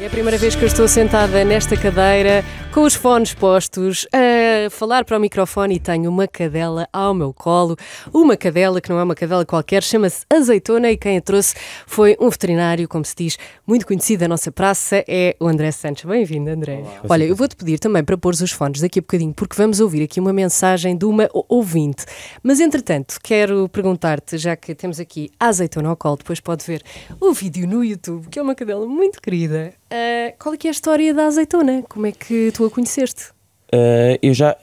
É a primeira vez que eu estou sentada nesta cadeira, com os fones postos, falar para o microfone e tenho uma cadela ao meu colo. Uma cadela que não é uma cadela qualquer, chama-se Azeitona e quem a trouxe foi um veterinário, como se diz, muito conhecido da nossa praça, é o André Santos. Bem-vindo, André. Olá. Olha, eu vou-te pedir também para pôr os fones daqui a bocadinho, porque vamos ouvir aqui uma mensagem de uma ouvinte. Mas, entretanto, quero perguntar-te, já que temos aqui a Azeitona ao colo, depois pode ver o vídeo no YouTube, que é uma cadela muito querida. Uh, qual é, que é a história da azeitona? Como é que tu a conheceste? uh, eu já.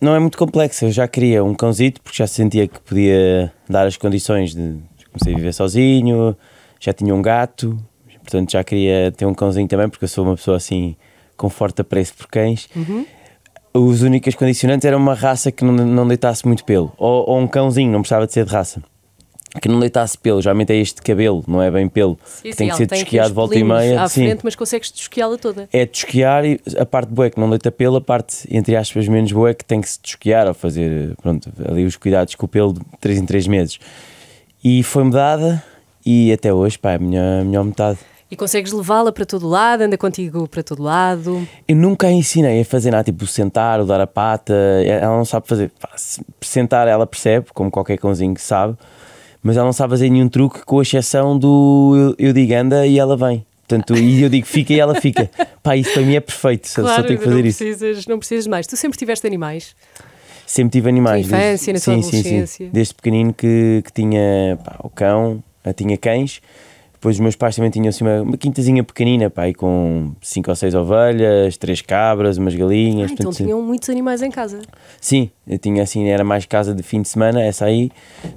Não é muito complexo, eu já queria um cãozito porque já sentia que podia dar as condições de. Comecei a viver sozinho, já tinha um gato, portanto já queria ter um cãozinho também porque eu sou uma pessoa assim com forte apreço por cães. Uhum. Os únicas condicionantes eram uma raça que não, não deitasse muito pelo, ou, ou um cãozinho, não precisava de ser de raça que não deitasse pelo, geralmente é este cabelo, não é bem pelo, sim, que tem sim, que ser desquiado de volta e meia. À frente, sim. mas consegues desquiá-la toda. É desquiar e a parte boa é que não deita pelo, a parte, entre aspas, menos boa que tem que se desquiar ou fazer, pronto, ali os cuidados com o pelo de 3 em 3 meses. E foi mudada e até hoje, pá, é a minha, a minha metade. E consegues levá-la para todo lado, anda contigo para todo lado. Eu nunca a ensinei a fazer nada, tipo sentar, ou dar a pata, ela não sabe fazer. Sentar ela percebe, como qualquer cãozinho que sabe mas ela não sabe fazer nenhum truque, com exceção do eu, eu digo anda e ela vem. Portanto, e eu digo fica e ela fica. Pá, isso para mim é perfeito, só, claro, só tenho que fazer não precisas, isso. Não precisas mais. Tu sempre tiveste animais? Sempre tive animais. Na infância, desde, na sim, tua sim, adolescência. Sim, Desde pequenino que, que tinha pá, o cão, eh, tinha cães depois os meus pais também tinham assim uma, uma quintazinha pequenina, pá, com cinco ou seis ovelhas, três cabras, umas galinhas. Ah, então tinham muitos animais em casa. Sim, eu tinha assim, era mais casa de fim de semana, essa aí,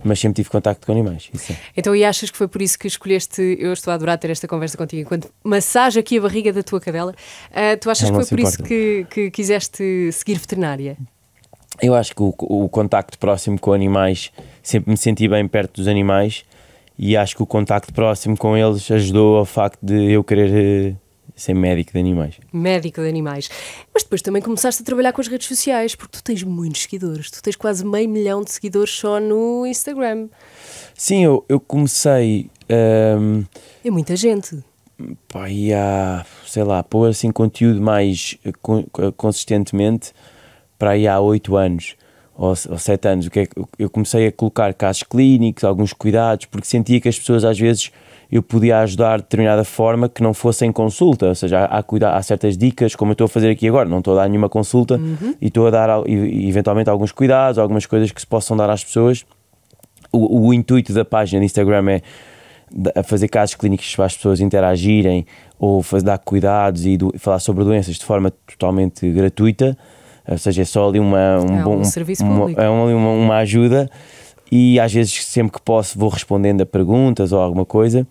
mas sempre tive contacto com animais. É. Então, e achas que foi por isso que escolheste, eu estou a adorar ter esta conversa contigo, enquanto massagem aqui a barriga da tua cadela, uh, tu achas que foi por isso que, que quiseste seguir veterinária? Eu acho que o, o contacto próximo com animais, sempre me senti bem perto dos animais e acho que o contacto próximo com eles ajudou ao facto de eu querer eh, ser médico de animais. Médico de animais. Mas depois também começaste a trabalhar com as redes sociais, porque tu tens muitos seguidores, tu tens quase meio milhão de seguidores só no Instagram. Sim, eu, eu comecei. Um, ehm, é muita gente. Pá, e há, sei lá, pôr assim conteúdo mais eh, eh, consistentemente para aí há oito anos ou, sete anos, o que, é que eu comecei a colocar casos clínicos, alguns cuidados, porque sentia que as pessoas às vezes eu podia ajudar de determinada forma que não fosse em consulta, ou seja, há, cuidar, há certas dicas, como eu estou a fazer aqui agora, não estou a dar nenhuma consulta uhum. e estou a dar eventualmente alguns cuidados, algumas coisas que se possam dar às pessoas. O, o intuito da página de Instagram é fazer casos clínicos para as pessoas interagirem ou fazer, dar cuidados e do, falar sobre doenças de forma totalmente gratuita ou seja, é só ali uma, um é, bom, um serviço uma, É uma, uma ajuda e às vezes sempre que posso vou respondendo a perguntas ou alguma coisa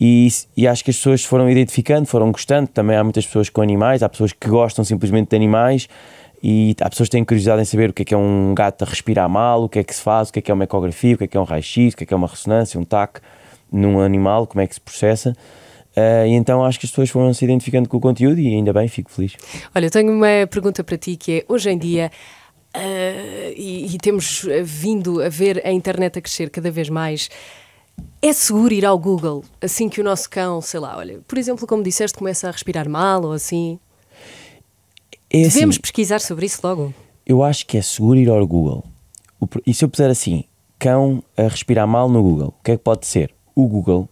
e, e acho que as pessoas foram identificando, foram gostando, também há muitas pessoas com animais, há pessoas que gostam simplesmente de animais e há pessoas que têm curiosidade em saber o que é que é um gato a respirar mal, o que é que se faz, o que é que é uma ecografia, o que é que é um raio-x, o que é que é uma ressonância, um TAC num animal, como é que se processa Uh, e então acho que as pessoas foram se identificando com o conteúdo e ainda bem, fico feliz. Olha, eu tenho uma pergunta para ti que é: hoje em dia. Uh, e, e, temos vindo a ver a internet a crescer cada vez mais. É seguro ir ao Google assim que o nosso cão, sei lá, olha, por exemplo, como disseste, começa a respirar mal ou assim? É assim, Devemos pesquisar sobre isso logo? Eu acho que é seguro ir ao Google. E se eu puser assim, cão a respirar mal no Google, o que é que pode ser? O Google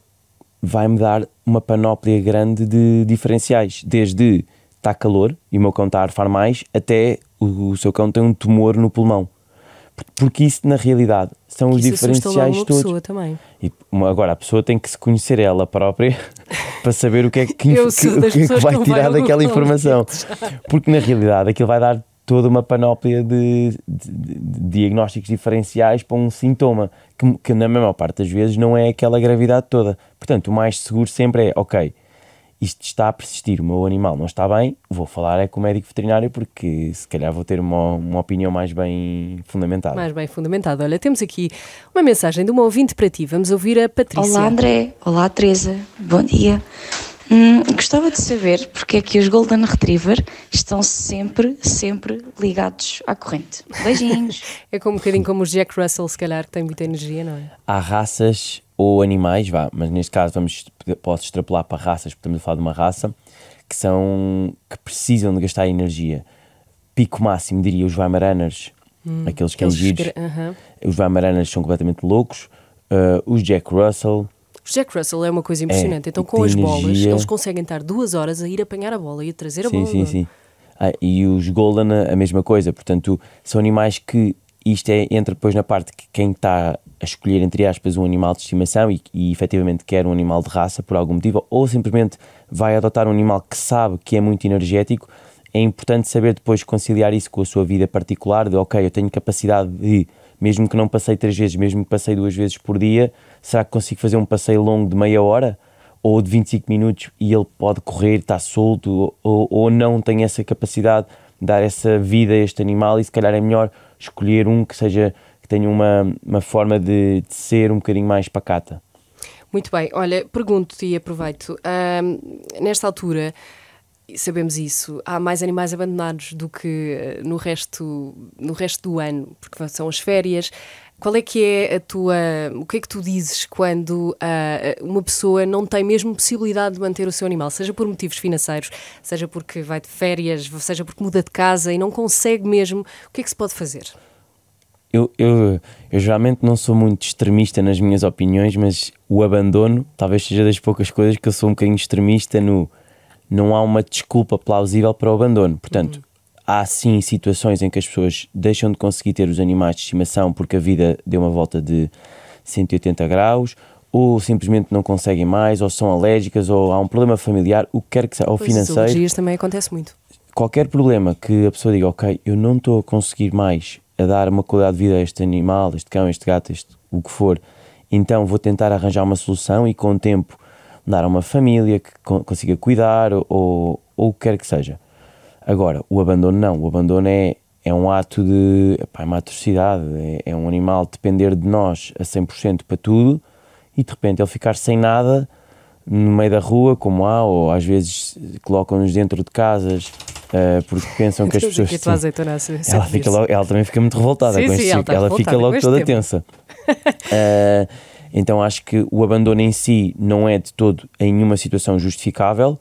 vai-me dar uma panóplia grande de diferenciais, desde está calor e o meu cão está a arfar mais, até o, o seu cão tem um tumor no pulmão. Porque isso, na realidade, são os diferenciais uma todos. Pessoa também. E, agora, a pessoa tem que se conhecer ela própria para saber o que é que, que, que, é que vai tirar daquela informação. Porque, na realidade, aquilo vai dar toda uma panóplia de, de, de, diagnósticos diferenciais para um sintoma, que, que na maior parte das vezes não é aquela gravidade toda. Portanto, o mais seguro sempre é, ok, isto está a persistir, o meu animal não está bem, vou falar é com o médico veterinário porque se calhar vou ter uma, uma opinião mais bem fundamentada. Mais bem fundamentada. Olha, temos aqui uma mensagem de uma ouvinte para ti. Vamos ouvir a Patrícia. Olá, André. Olá, Teresa. Bom dia. Hum, gostava de saber porque é que os Golden Retriever estão sempre, sempre ligados à corrente. Beijinhos! é como um bocadinho como o Jack Russell, se calhar, que tem muita energia, não é? Há raças ou animais, vá, mas neste caso vamos, posso extrapolar para raças, porque estamos a falar de uma raça, que são, que precisam de gastar energia. Pico máximo, diria, os Weimaraners, hum, aqueles que eles giros. Os Weimaraners são completamente loucos, uh, os Jack Russell o Jack Russell é uma coisa é, impressionante. É, então, com as energia. bolas, eles conseguem estar duas horas a ir apanhar a bola e a trazer sim, a bola. Sim, sim, ah, e os Golden, a mesma coisa. Portanto, são animais que isto é, entra depois na parte que quem está a escolher, entre aspas, um animal de estimação e, e efetivamente quer um animal de raça por algum motivo, ou simplesmente vai adotar um animal que sabe que é muito energético, é importante saber depois conciliar isso com a sua vida particular, de ok, eu tenho capacidade de mesmo que não passei três vezes, mesmo que passei duas vezes por dia, será que consigo fazer um passeio longo de meia hora ou de 25 minutos e ele pode correr, está solto ou, ou não tem essa capacidade de dar essa vida a este animal e se calhar é melhor escolher um que seja que tenha uma, uma forma de, de ser um bocadinho mais pacata. Muito bem, olha, pergunto-te e aproveito. nesta altura, sabemos isso. Há mais animais abandonados do que eh, no resto, no resto do ano, porque são as férias. Qual é que é a tua. O que é que tu dizes quando uh, uma pessoa não tem mesmo possibilidade de manter o seu animal, seja por motivos financeiros, seja porque vai de férias, seja porque muda de casa e não consegue mesmo? O que é que se pode fazer? Eu, eu, eu geralmente não sou muito extremista nas minhas opiniões, mas o abandono talvez seja das poucas coisas que eu sou um bocadinho extremista no não há uma desculpa plausível para o abandono. Portanto, uhum. há sim situações em que as pessoas deixam de conseguir ter os animais de estimação porque a vida deu uma volta de 180 graus, ou simplesmente não conseguem mais, ou são alérgicas, ou há um problema familiar, o que quer que seja, ou financeiro. também acontece muito. Qualquer problema que a pessoa diga, ok, eu não estou a conseguir mais a dar uma qualidade de vida a este animal, este cão, este gato, este, o que for, então vou tentar arranjar uma solução e com o tempo dar a uma família que consiga cuidar ou, ou o que quer que seja. Agora, o abandono não. O abandono é, é um ato de. Epá, é uma atrocidade. É, é um animal depender de nós a 100% para tudo e de repente ele ficar sem nada no meio da rua, como há, ou às vezes colocam-nos dentro de casas uh, porque pensam que as pessoas. Sim, ela, fica logo, ela também fica muito revoltada sim, com este sim, ela, tá ela fica logo toda tempo. tensa. Uh, Então acho que o abandono em si não é de todo em nenhuma situação justificável.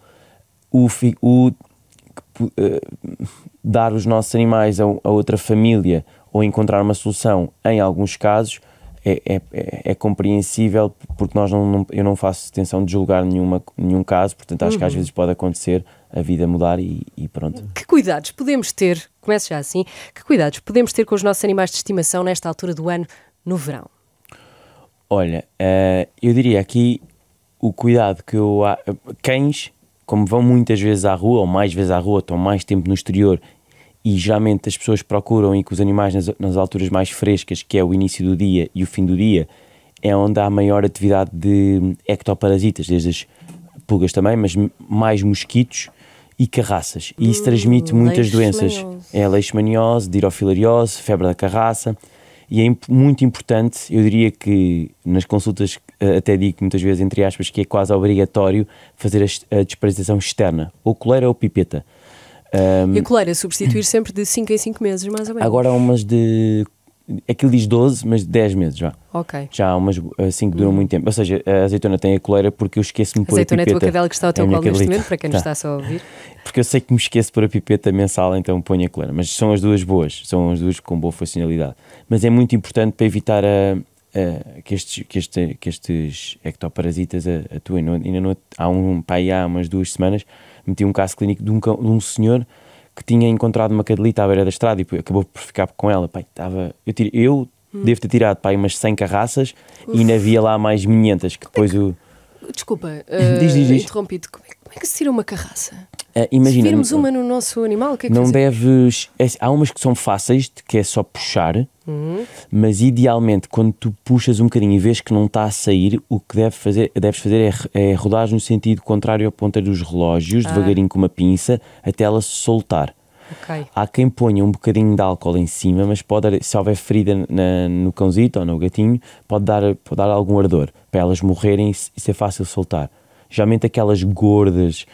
O, o uh, dar os nossos animais a, a, outra família ou encontrar uma solução em alguns casos é, é, é, é compreensível porque nós não, não, eu não faço tensão de julgar nenhuma, nenhum caso, portanto acho uhum. que às uhum. vezes pode acontecer a vida mudar e, e, pronto. Que cuidados podemos ter, começo já assim, que cuidados podemos ter com os nossos animais de estimação nesta altura do ano no verão? Olha, uh, eu diria aqui o cuidado que eu. Cães, como vão muitas vezes à rua, ou mais vezes à rua, estão mais tempo no exterior e geralmente as pessoas procuram e que os animais nas, nas, alturas mais frescas, que é o início do dia e o fim do dia, é onde há maior atividade de ectoparasitas, desde as pulgas também, mas mais mosquitos e carraças. E isso hum, transmite muitas doenças. É leishmaniose, dirofilariose, febre da carraça. E é muito importante, eu diria que nas consultas eh, até digo muitas vezes, entre aspas, que é quase obrigatório fazer a, a desparasitação externa, ou coleira ou pipeta. Um, e a coleira substituir sempre de 5 em 5 meses, mais ou menos. Agora há umas de Aquilo é diz 12, mas 10 meses já. Ok. Já há umas assim que duram hum. muito tempo. Ou seja, a azeitona tem a coleira porque eu esqueço-me por a pipeta. A azeitona é a tua cadela que está ao é teu é colo neste momento, para quem não nos tá. está só a ouvir. Porque eu sei que me esqueço por a pipeta mensal, então ponho a coleira. Mas são as duas boas, são as duas com boa funcionalidade. Mas é muito importante para evitar a, a, que, estes, que, este, que estes ectoparasitas atuem. Ainda no, há um pai há umas duas semanas meti um caso clínico de um, de um senhor que tinha encontrado uma cadelita à beira da estrada e acabou por ficar com ela. Pai, tava, eu, tiro, eu hum. devo ter tirado pai, umas 100 carraças Uf. e ainda havia lá mais 500 que é depois é que... o. Desculpa, uh, diz, diz, diz. interrompido. Como é, como é, que se tira uma carraça? Uh, imagina, Se virmos uma no nosso animal, o que é que Não deves. É, assim, há umas que são fáceis, que é só puxar, uhum. mas idealmente quando tu puxas um bocadinho e vês que não está a sair, o que deve fazer, deves fazer é, é rodar no sentido contrário à ponta dos relógios, ah. devagarinho com uma pinça, até ela se soltar. Okay. Há quem ponha um bocadinho de álcool em cima, mas pode, se houver ferida na, no cãozito ou no gatinho, pode dar, pode dar algum ardor para elas morrerem e ser é fácil soltar. Geralmente aquelas gordas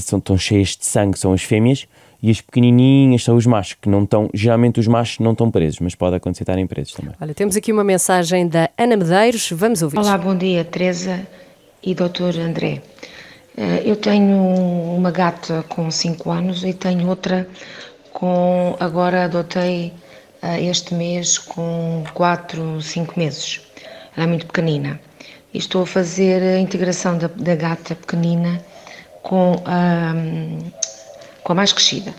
são tão cheias de sangue, são as fêmeas, e as pequenininhas são os machos, que não estão, geralmente os machos não estão presos, mas pode acontecer estarem presos também. Olha, temos aqui uma mensagem da Ana Medeiros, vamos ouvir. Olá, bom dia, Teresa e Dr. André. Eh, eu tenho uma gata com 5 anos e tenho outra com, agora adotei eh, este mês com 4, 5 meses. Ela é muito pequenina. E estou a fazer a integração da, da gata pequenina com a, com a mais crescida.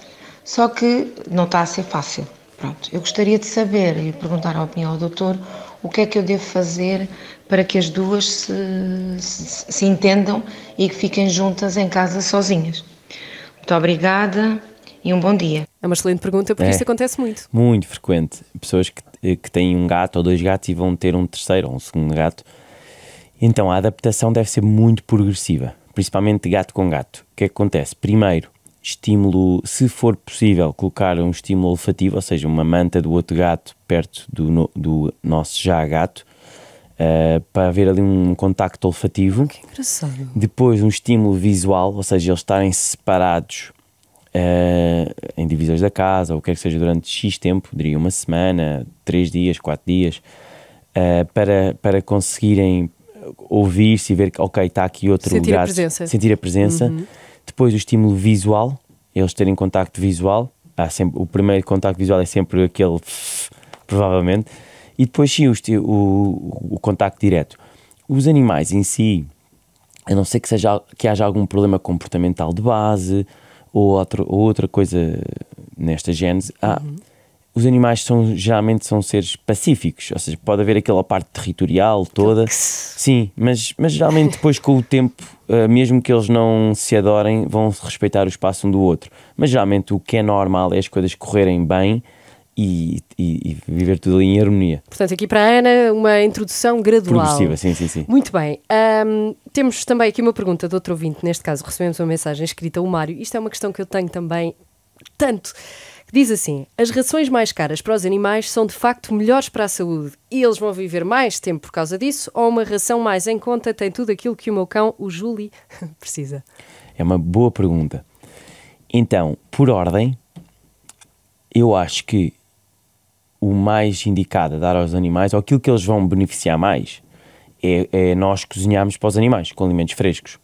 Só que não está a ser fácil. Pronto, eu gostaria de saber e perguntar a opinião ao doutor o que é que eu devo fazer para que as duas se, se, se entendam e que fiquem juntas em casa sozinhas. Muito obrigada e um bom dia. É uma excelente pergunta porque é, isso acontece muito. Muito frequente. Pessoas que, que têm um gato ou dois gatos e vão ter um terceiro ou um segundo gato. Então a adaptação deve ser muito progressiva principalmente gato com gato. O que é que acontece? Primeiro, estímulo, se for possível, colocar um estímulo olfativo, ou seja, uma manta do outro gato perto do, no, do nosso já gato, uh, para haver ali um contacto olfativo. Que engraçado. Depois, um estímulo visual, ou seja, eles estarem separados uh, em divisões da casa, ou quer que seja durante X tempo, diria uma semana, três dias, quatro dias, uh, para, para conseguirem ouvir-se e ver que, ok, está aqui outro sentir lugar. Sentir a presença. Sentir a presença. Uhum. Depois o estímulo visual, eles terem contacto visual. Há sempre, o primeiro contacto visual é sempre aquele, provavelmente. E depois sim, o, o, o contacto direto. Os animais em si, a não ser que, seja, que haja algum problema comportamental de base ou, outro, ou outra coisa nesta gênese, há... Uhum os animais são geralmente são seres pacíficos, ou seja, pode haver aquela parte territorial toda. Sim, mas, mas geralmente depois com o tempo, eh, mesmo que eles não se adorem, vão respeitar o espaço um do outro. Mas geralmente o que é normal é as coisas correrem bem. E, e, e, viver tudo ali em harmonia. Portanto, aqui para a Ana, uma introdução gradual. Progressiva, sim, sim, sim. Muito bem. Um, temos também aqui uma pergunta de outro ouvinte, neste caso recebemos uma mensagem escrita, o Mário. Isto é uma questão que eu tenho também tanto. Diz assim: as rações mais caras para os animais são de facto melhores para a saúde e eles vão viver mais tempo por causa disso, ou uma ração mais em conta tem tudo aquilo que o meu cão, o Julie, precisa? É uma boa pergunta. Então, por ordem, eu acho que o mais indicado a dar aos animais, ou aquilo que eles vão beneficiar mais, é, é nós cozinharmos para os animais com alimentos frescos.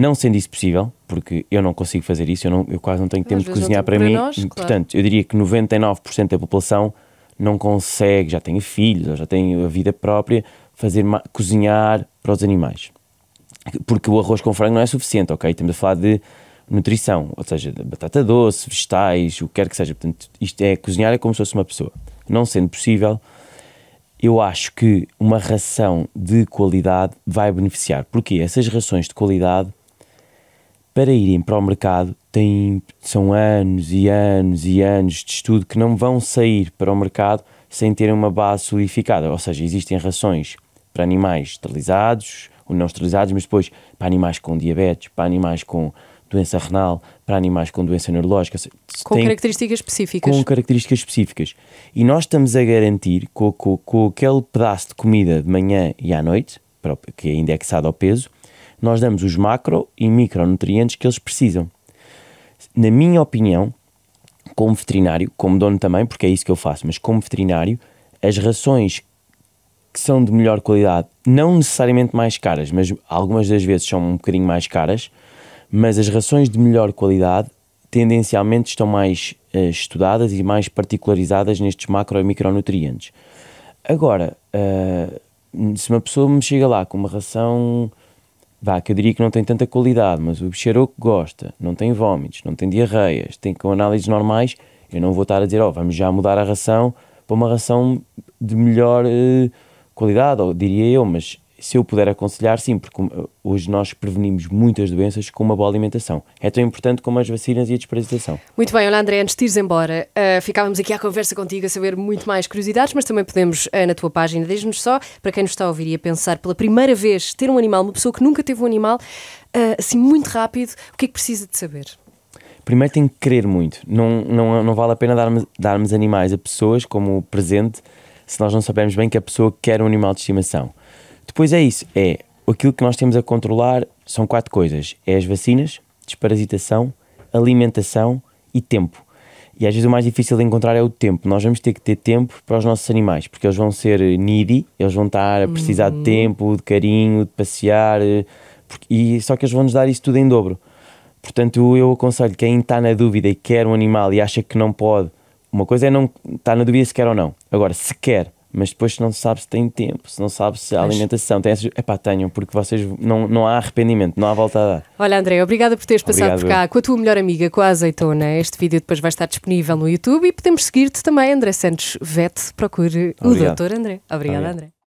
Não sendo isso possível, porque eu não consigo fazer isso, eu, não, eu quase não tenho tempo de cozinhar para, para, mim. Nós, claro. Portanto, eu diria que 99% da população não consegue, já tem filhos, ou já tem a vida própria, fazer cozinhar para os animais. Porque o arroz com frango não é suficiente, ok? Estamos a falar de nutrição, ou seja, batata doce, vegetais, o que quer que seja. Portanto, isto é cozinhar é como se fosse uma pessoa. Não sendo possível, eu acho que uma ração de qualidade vai beneficiar. Porque essas rações de qualidade para irem para o mercado têm, são anos e anos e anos de estudo que não vão sair para o mercado sem terem uma base solidificada. Ou seja, existem rações para animais esterilizados ou não esterilizados, mas depois para animais com diabetes, para animais com doença renal, para animais com doença neurológica. Com tem, características específicas. Com características específicas. E nós estamos a garantir com, com, com aquele pedaço de comida de manhã e à noite, que é indexado ao peso, nós damos os macro e micronutrientes que eles precisam. Na minha opinião, como veterinário, como dono também, porque é isso que eu faço, mas como veterinário, as rações que são de melhor qualidade, não necessariamente mais caras, mas algumas das vezes são um bocadinho mais caras, mas as rações de melhor qualidade tendencialmente estão mais uh, estudadas e mais particularizadas nestes macro e micronutrientes. Agora, uh, se uma pessoa me chega lá com uma ração Vá, que eu diria que não tem tanta qualidade, mas o Bexaroco gosta, não tem vômitos, não tem diarreias, tem com análises normais, eu não vou estar a dizer, ó, oh, vamos já mudar a ração para uma ração de melhor eh, qualidade, ou diria eu, mas se eu puder aconselhar, sim, porque eh, hoje nós prevenimos muitas doenças com uma boa alimentação. É tão importante como as vacinas e a desparasitação. Muito bem, olha André, antes de ires embora, uh, ficávamos aqui à conversa contigo a saber muito mais curiosidades, mas também podemos, uh, na tua página, diz-nos só, para quem nos está a ouvir e a pensar pela primeira vez ter um animal, uma pessoa que nunca teve um animal, uh, assim muito rápido, o que é que precisa de saber? Primeiro tem que querer muito. Não, não, não vale a pena darmos, darmos animais a pessoas como presente se nós não sabemos bem que a pessoa quer um animal de estimação. Depois é isso, é aquilo que nós temos a controlar são quatro coisas: é as vacinas, desparasitação, alimentação e tempo. E às vezes o mais difícil de encontrar é o tempo. Nós vamos ter que ter tempo para os nossos animais, porque eles vão ser needy, eles vão estar a precisar uhum. de tempo, de carinho, de passear, eh, e só que eles vão nos dar isso tudo em dobro. Portanto, eu aconselho quem está na dúvida e quer um animal e acha que não pode, uma coisa é não estar na dúvida se quer ou não. Agora, se quer, mas depois não se sabe se tem tempo, se não sabe se a alimentação, tem essas. Epá, tenham, porque vocês não, não há arrependimento, não há volta a dar. Olha, André, obrigada por teres Obrigado. passado por cá com a tua melhor amiga, com a azeitona. Este vídeo depois vai estar disponível no YouTube e podemos seguir-te também, André Santos Vete. Procure Obrigado. o Doutor André. Obrigada, Obrigado. André.